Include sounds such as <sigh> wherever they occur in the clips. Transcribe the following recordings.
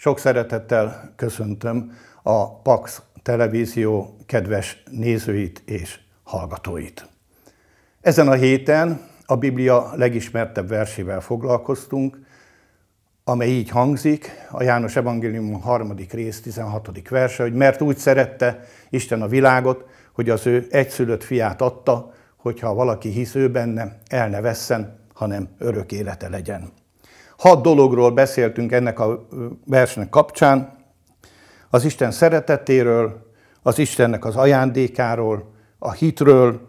Sok szeretettel köszöntöm a Pax Televízió kedves nézőit és hallgatóit. Ezen a héten a Biblia legismertebb versével foglalkoztunk, amely így hangzik, a János Evangélium 3. rész 16. verse, hogy mert úgy szerette Isten a világot, hogy az ő egyszülött fiát adta, hogyha valaki hisz ő benne, el ne vesszen, hanem örök élete legyen. Hat dologról beszéltünk ennek a versnek kapcsán. Az Isten szeretetéről, az Istennek az ajándékáról, a hitről,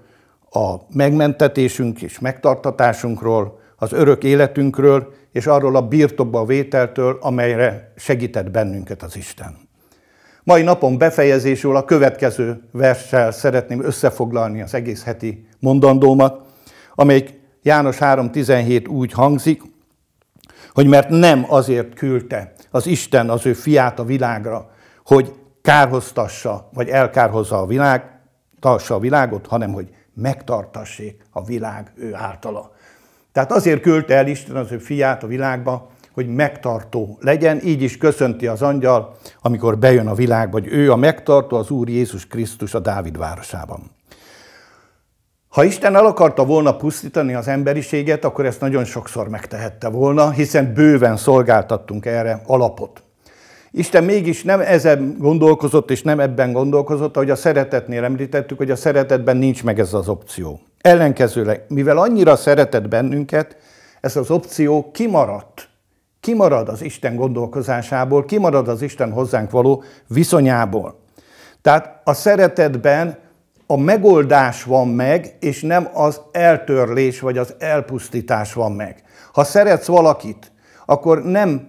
a megmentetésünk és megtartatásunkról, az örök életünkről, és arról a birtokba a vételtől, amelyre segített bennünket az Isten. Mai napon befejezésül a következő verssel szeretném összefoglalni az egész heti mondandómat, amelyik János 3.17 úgy hangzik, hogy mert nem azért küldte az Isten az ő fiát a világra, hogy kárhoztassa, vagy elkárhozza a világ, tartsa a világot, hanem hogy megtartassék a világ ő általa. Tehát azért küldte el Isten az ő fiát a világba, hogy megtartó legyen, így is köszönti az angyal, amikor bejön a világba, hogy ő a megtartó, az Úr Jézus Krisztus a Dávid városában. Ha Isten el akarta volna pusztítani az emberiséget, akkor ezt nagyon sokszor megtehette volna, hiszen bőven szolgáltattunk erre alapot. Isten mégis nem ezen gondolkozott, és nem ebben gondolkozott, ahogy a szeretetnél említettük, hogy a szeretetben nincs meg ez az opció. Ellenkezőleg, mivel annyira szeretett bennünket, ez az opció kimaradt. Kimarad az Isten gondolkozásából, kimarad az Isten hozzánk való viszonyából. Tehát a szeretetben a megoldás van meg, és nem az eltörlés vagy az elpusztítás van meg. Ha szeretsz valakit, akkor nem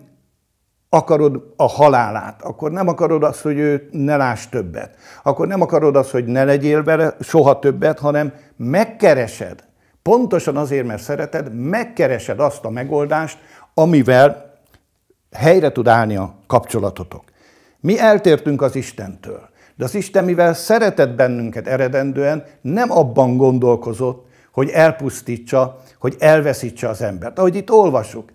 akarod a halálát, akkor nem akarod azt, hogy ő ne láss többet, akkor nem akarod azt, hogy ne legyél vele soha többet, hanem megkeresed, pontosan azért, mert szereted, megkeresed azt a megoldást, amivel helyre tud állni a kapcsolatotok. Mi eltértünk az Istentől. De az Isten, mivel szeretett bennünket eredendően, nem abban gondolkozott, hogy elpusztítsa, hogy elveszítse az embert. Ahogy itt olvasuk,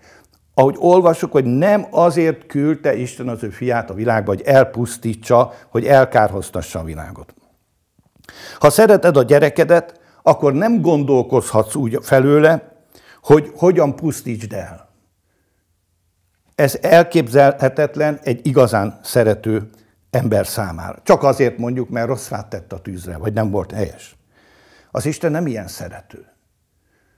ahogy olvasuk, hogy nem azért küldte Isten az ő fiát a világba, hogy elpusztítsa, hogy elkárhoztassa a világot. Ha szereted a gyerekedet, akkor nem gondolkozhatsz úgy felőle, hogy hogyan pusztítsd el. Ez elképzelhetetlen egy igazán szerető ember számára. Csak azért mondjuk, mert rossz fát tett a tűzre, vagy nem volt helyes. Az Isten nem ilyen szerető.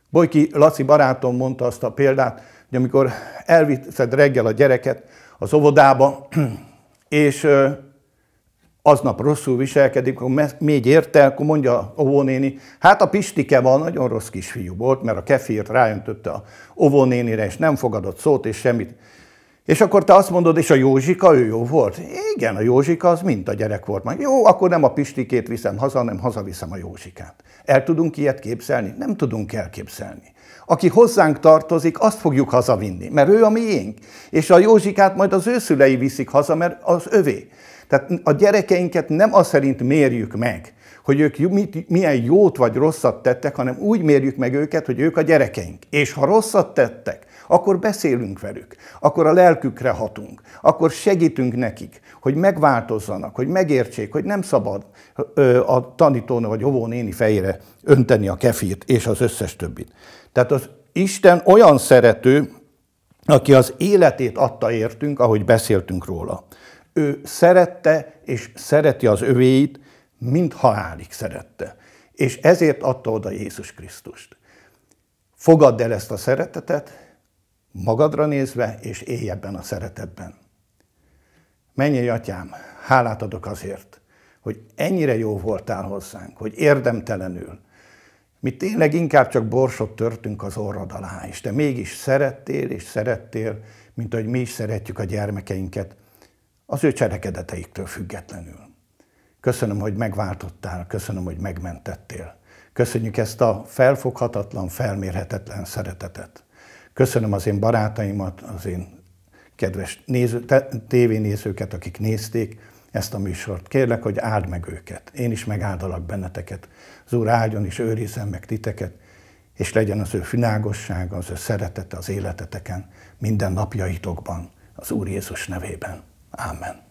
Bojki Laci barátom mondta azt a példát, hogy amikor elviszed reggel a gyereket az óvodába, <clears throat> és aznap rosszul viselkedik, akkor még érte, akkor mondja a óvónéni, hát a van, nagyon rossz kisfiú volt, mert a kefírt ráöntötte a óvónénire, és nem fogadott szót, és semmit és akkor te azt mondod, és a Józsika, ő jó volt? Igen, a Józsika az mint a gyerek volt. Majd, jó, akkor nem a Pistikét viszem haza, hanem hazaviszem a Józsikát. El tudunk ilyet képzelni? Nem tudunk elképzelni. Aki hozzánk tartozik, azt fogjuk hazavinni, mert ő a miénk. És a Józsikát majd az ő szülei viszik haza, mert az övé. Tehát a gyerekeinket nem az szerint mérjük meg, hogy ők mit, milyen jót vagy rosszat tettek, hanem úgy mérjük meg őket, hogy ők a gyerekeink. És ha rosszat tettek, akkor beszélünk velük, akkor a lelkükre hatunk, akkor segítünk nekik, hogy megváltozzanak, hogy megértsék, hogy nem szabad a tanítónő vagy néni fejére önteni a kefírt és az összes többit. Tehát az Isten olyan szerető, aki az életét adta értünk, ahogy beszéltünk róla. Ő szerette és szereti az övéit, mint halálig szerette. És ezért adta oda Jézus Krisztust. Fogadd el ezt a szeretetet, magadra nézve és élj ebben a szeretetben. Mennyi atyám, hálát adok azért, hogy ennyire jó voltál hozzánk, hogy érdemtelenül, mi tényleg inkább csak borsot törtünk az orrad alá, és te mégis szerettél és szerettél, mint ahogy mi is szeretjük a gyermekeinket, az ő cselekedeteiktől függetlenül. Köszönöm, hogy megváltottál, köszönöm, hogy megmentettél. Köszönjük ezt a felfoghatatlan, felmérhetetlen szeretetet. Köszönöm az én barátaimat, az én kedves néző, tévénézőket, akik nézték ezt a műsort. Kérlek, hogy áld meg őket. Én is megáldalak benneteket. Az Úr áldjon és őrizzen meg titeket, és legyen az ő finágossága, az ő szeretete az életeteken, minden napjaitokban, az Úr Jézus nevében. Amen.